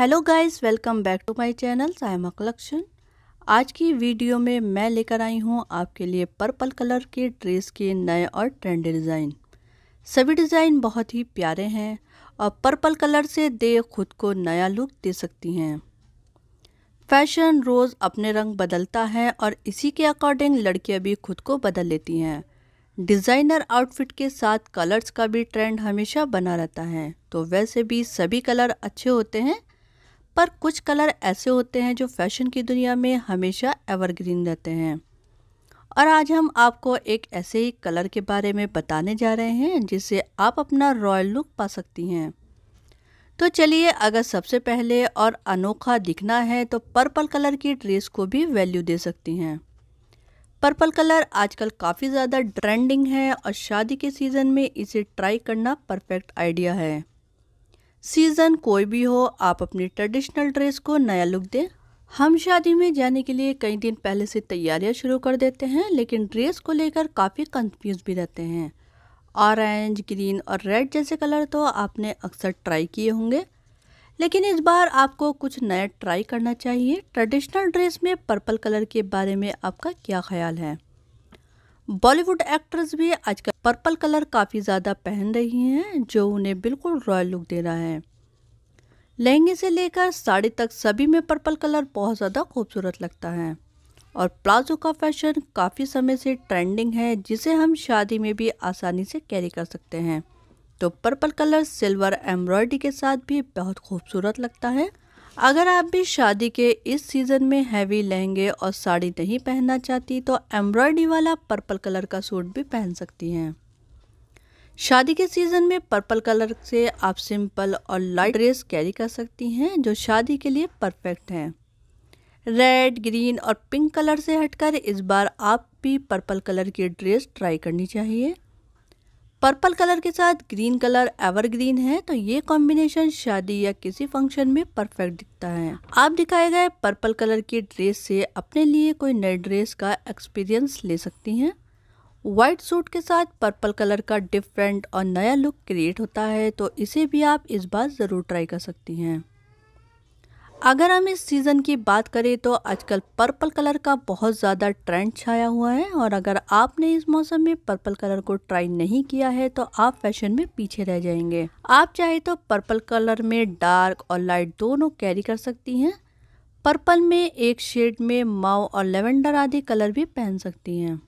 hello guys welcome back to my channel Saima collection आज की video में मैं लेकर आई हूँ आपके लिए पर्पल कलर के ड्रेस के नए और ट्रेंडी डिज़ाइन सभी डिज़ाइन बहुत ही प्यारे हैं और पर्पल कलर से दे खुद को नया लुक दे सकती हैं फैशन रोज़ अपने रंग बदलता है और इसी के अकॉर्डिंग लड़कियाँ भी खुद को बदल लेती हैं डिज़ाइनर आउटफिट के साथ कलर्स का भी ट्रेंड हमेशा बना रहता है तो वैसे भी सभी कलर अच्छे होते हैं पर कुछ कलर ऐसे होते हैं जो फैशन की दुनिया में हमेशा एवरग्रीन रहते हैं और आज हम आपको एक ऐसे ही कलर के बारे में बताने जा रहे हैं जिससे आप अपना रॉयल लुक पा सकती हैं तो चलिए अगर सबसे पहले और अनोखा दिखना है तो पर्पल कलर की ड्रेस को भी वैल्यू दे सकती हैं पर्पल कलर आजकल काफ़ी ज़्यादा ट्रेंडिंग है और शादी के सीज़न में इसे ट्राई करना परफेक्ट आइडिया है सीज़न कोई भी हो आप अपनी ट्रेडिशनल ड्रेस को नया लुक दें हम शादी में जाने के लिए कई दिन पहले से तैयारियां शुरू कर देते हैं लेकिन ड्रेस को लेकर काफ़ी कंफ्यूज भी रहते हैं ऑरेंज ग्रीन और रेड जैसे कलर तो आपने अक्सर ट्राई किए होंगे लेकिन इस बार आपको कुछ नया ट्राई करना चाहिए ट्रेडिशनल ड्रेस में पर्पल कलर के बारे में आपका क्या ख्याल है बॉलीवुड एक्ट्रेस भी आजकल पर्पल कलर काफ़ी ज़्यादा पहन रही हैं जो उन्हें बिल्कुल रॉयल लुक दे रहा है लहंगे से लेकर साड़ी तक सभी में पर्पल कलर बहुत ज़्यादा खूबसूरत लगता है और प्लाजो का फैशन काफ़ी समय से ट्रेंडिंग है जिसे हम शादी में भी आसानी से कैरी कर सकते हैं तो पर्पल कलर सिल्वर एम्ब्रॉयडरी के साथ भी बहुत खूबसूरत लगता है अगर आप भी शादी के इस सीज़न में हैवी लहंगे और साड़ी नहीं पहनना चाहती तो एम्ब्रॉयडरी वाला पर्पल कलर का सूट भी पहन सकती हैं शादी के सीज़न में पर्पल कलर से आप सिंपल और लाइट ड्रेस कैरी कर सकती हैं जो शादी के लिए परफेक्ट हैं रेड ग्रीन और पिंक कलर से हटकर इस बार आप भी पर्पल कलर की ड्रेस ट्राई करनी चाहिए पर्पल कलर के साथ ग्रीन कलर एवरग्रीन है तो ये कॉम्बिनेशन शादी या किसी फंक्शन में परफेक्ट दिखता है आप दिखाए गए पर्पल कलर की ड्रेस से अपने लिए कोई नए ड्रेस का एक्सपीरियंस ले सकती हैं वाइट सूट के साथ पर्पल कलर का डिफरेंट और नया लुक क्रिएट होता है तो इसे भी आप इस बार ज़रूर ट्राई कर सकती हैं अगर हम इस सीज़न की बात करें तो आजकल पर्पल कलर का बहुत ज़्यादा ट्रेंड छाया हुआ है और अगर आपने इस मौसम में पर्पल कलर को ट्राई नहीं किया है तो आप फैशन में पीछे रह जाएंगे आप चाहे तो पर्पल कलर में डार्क और लाइट दोनों कैरी कर सकती हैं पर्पल में एक शेड में माओ और लेवेंडर आदि कलर भी पहन सकती हैं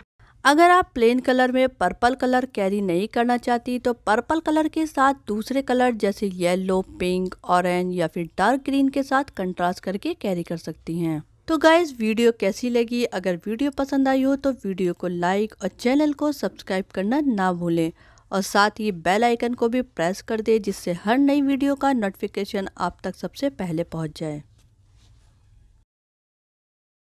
अगर आप प्लेन कलर में पर्पल कलर कैरी नहीं करना चाहती तो पर्पल कलर के साथ दूसरे कलर जैसे येलो पिंक ऑरेंज या फिर डार्क ग्रीन के साथ कंट्रास्ट करके कैरी कर सकती हैं तो गाइज वीडियो कैसी लगी अगर वीडियो पसंद आई हो तो वीडियो को लाइक और चैनल को सब्सक्राइब करना ना भूलें और साथ ही बेल आइकन को भी प्रेस कर दें जिससे हर नई वीडियो का नोटिफिकेशन आप तक सबसे पहले पहुंच जाए